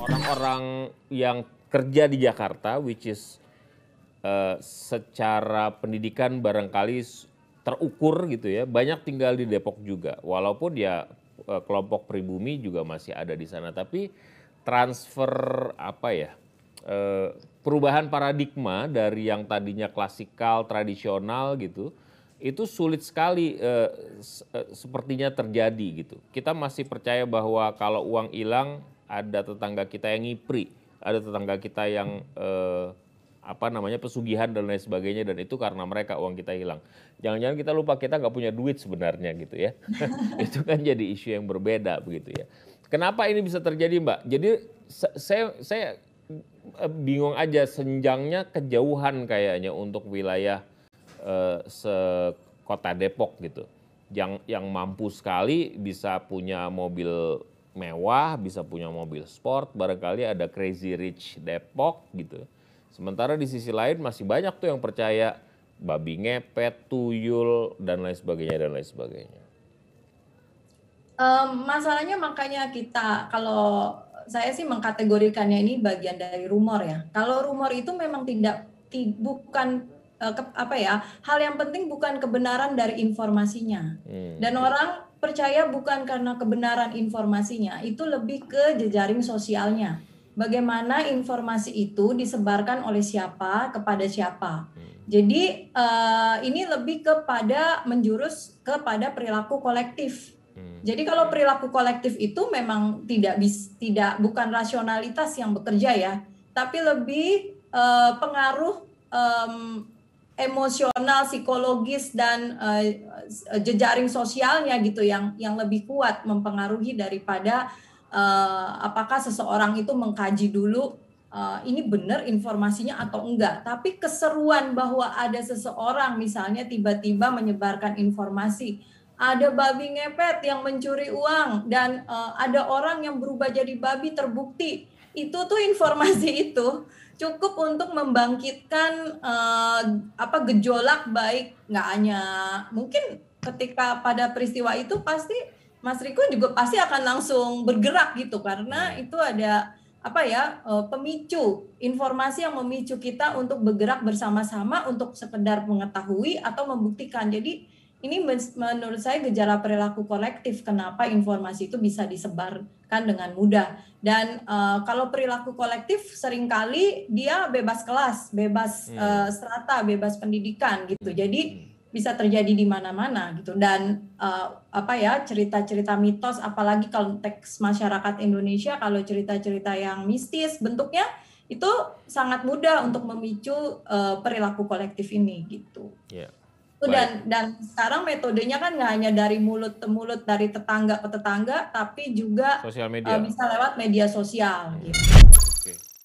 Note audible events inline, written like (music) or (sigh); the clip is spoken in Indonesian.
orang-orang yang kerja di Jakarta, which is uh, secara pendidikan barangkali terukur gitu ya, banyak tinggal di Depok juga. Walaupun ya uh, kelompok pribumi juga masih ada di sana, tapi transfer apa ya? Uh, perubahan paradigma dari yang tadinya klasikal tradisional gitu itu sulit sekali uh, se uh, sepertinya terjadi gitu. Kita masih percaya bahwa kalau uang hilang ada tetangga kita yang ngipri, ada tetangga kita yang eh, apa namanya pesugihan dan lain sebagainya dan itu karena mereka uang kita hilang. Jangan-jangan kita lupa kita nggak punya duit sebenarnya gitu ya. (laughs) itu kan jadi isu yang berbeda begitu ya. Kenapa ini bisa terjadi Mbak? Jadi saya saya eh, bingung aja senjangnya kejauhan kayaknya untuk wilayah eh, Kota Depok gitu. Yang yang mampu sekali bisa punya mobil mewah, bisa punya mobil sport, barangkali ada crazy rich Depok gitu. Sementara di sisi lain masih banyak tuh yang percaya babi ngepet, tuyul dan lain sebagainya dan lain sebagainya. Um, masalahnya makanya kita kalau saya sih mengkategorikannya ini bagian dari rumor ya. Kalau rumor itu memang tidak ti, bukan uh, ke, apa ya hal yang penting bukan kebenaran dari informasinya. Hmm. Dan orang percaya bukan karena kebenaran informasinya, itu lebih ke jejaring sosialnya. Bagaimana informasi itu disebarkan oleh siapa kepada siapa. Jadi eh, ini lebih kepada menjurus kepada perilaku kolektif. Hmm. Jadi kalau perilaku kolektif itu memang tidak bis, tidak bukan rasionalitas yang bekerja ya, tapi lebih eh, pengaruh emosional, psikologis dan uh, jejaring sosialnya gitu yang yang lebih kuat mempengaruhi daripada uh, apakah seseorang itu mengkaji dulu uh, ini benar informasinya atau enggak. Tapi keseruan bahwa ada seseorang misalnya tiba-tiba menyebarkan informasi ada babi ngepet yang mencuri uang dan uh, ada orang yang berubah jadi babi terbukti itu tuh informasi (laughs) itu cukup untuk membangkitkan uh, apa gejolak baik nggak hanya mungkin ketika pada peristiwa itu pasti Mas Riko juga pasti akan langsung bergerak gitu karena itu ada apa ya eh, pemicu informasi yang memicu kita untuk bergerak bersama-sama untuk sekedar mengetahui atau membuktikan jadi ini menurut saya gejala perilaku kolektif kenapa informasi itu bisa disebarkan dengan mudah. Dan uh, kalau perilaku kolektif seringkali dia bebas kelas, bebas hmm. uh, strata, bebas pendidikan gitu. Jadi hmm. bisa terjadi di mana-mana gitu dan uh, apa ya cerita-cerita mitos apalagi kalau teks masyarakat Indonesia kalau cerita-cerita yang mistis bentuknya itu sangat mudah untuk memicu uh, perilaku kolektif ini gitu. Yeah itu dan dan sekarang metodenya kan nggak hanya dari mulut ke mulut dari tetangga ke tetangga tapi juga e, media. Uh, bisa lewat media sosial iya. gitu.